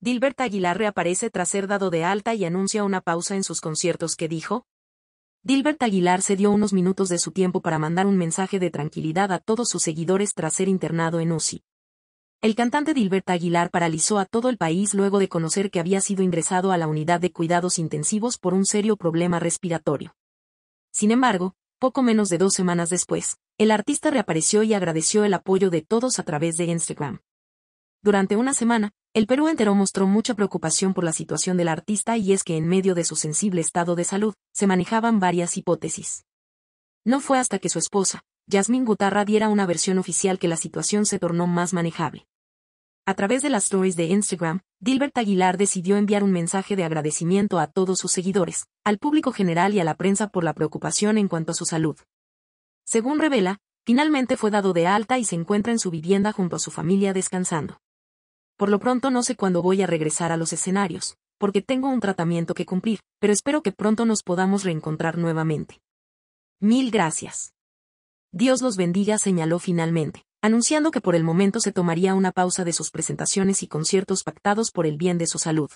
Dilbert Aguilar reaparece tras ser dado de alta y anuncia una pausa en sus conciertos que dijo. Dilbert Aguilar se dio unos minutos de su tiempo para mandar un mensaje de tranquilidad a todos sus seguidores tras ser internado en UCI. El cantante Dilbert Aguilar paralizó a todo el país luego de conocer que había sido ingresado a la unidad de cuidados intensivos por un serio problema respiratorio. Sin embargo, poco menos de dos semanas después, el artista reapareció y agradeció el apoyo de todos a través de Instagram. Durante una semana, el Perú entero mostró mucha preocupación por la situación del artista y es que en medio de su sensible estado de salud, se manejaban varias hipótesis. No fue hasta que su esposa, Yasmín Gutarra diera una versión oficial que la situación se tornó más manejable. A través de las stories de Instagram, Dilbert Aguilar decidió enviar un mensaje de agradecimiento a todos sus seguidores, al público general y a la prensa por la preocupación en cuanto a su salud. Según revela, finalmente fue dado de alta y se encuentra en su vivienda junto a su familia descansando. Por lo pronto no sé cuándo voy a regresar a los escenarios, porque tengo un tratamiento que cumplir, pero espero que pronto nos podamos reencontrar nuevamente. Mil gracias. Dios los bendiga, señaló finalmente, anunciando que por el momento se tomaría una pausa de sus presentaciones y conciertos pactados por el bien de su salud.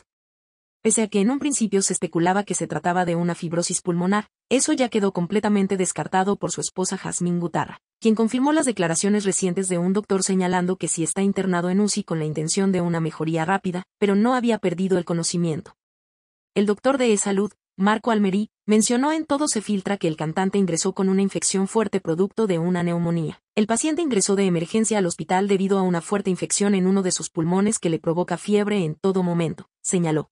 Pese a que en un principio se especulaba que se trataba de una fibrosis pulmonar, eso ya quedó completamente descartado por su esposa Jazmín Gutarra, quien confirmó las declaraciones recientes de un doctor señalando que sí está internado en UCI con la intención de una mejoría rápida, pero no había perdido el conocimiento. El doctor de e-salud, Marco Almerí, mencionó en Todo se filtra que el cantante ingresó con una infección fuerte producto de una neumonía. El paciente ingresó de emergencia al hospital debido a una fuerte infección en uno de sus pulmones que le provoca fiebre en todo momento, señaló.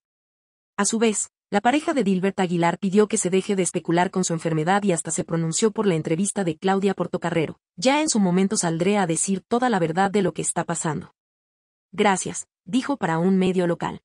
A su vez, la pareja de Dilbert Aguilar pidió que se deje de especular con su enfermedad y hasta se pronunció por la entrevista de Claudia Portocarrero. Ya en su momento saldré a decir toda la verdad de lo que está pasando. Gracias, dijo para un medio local.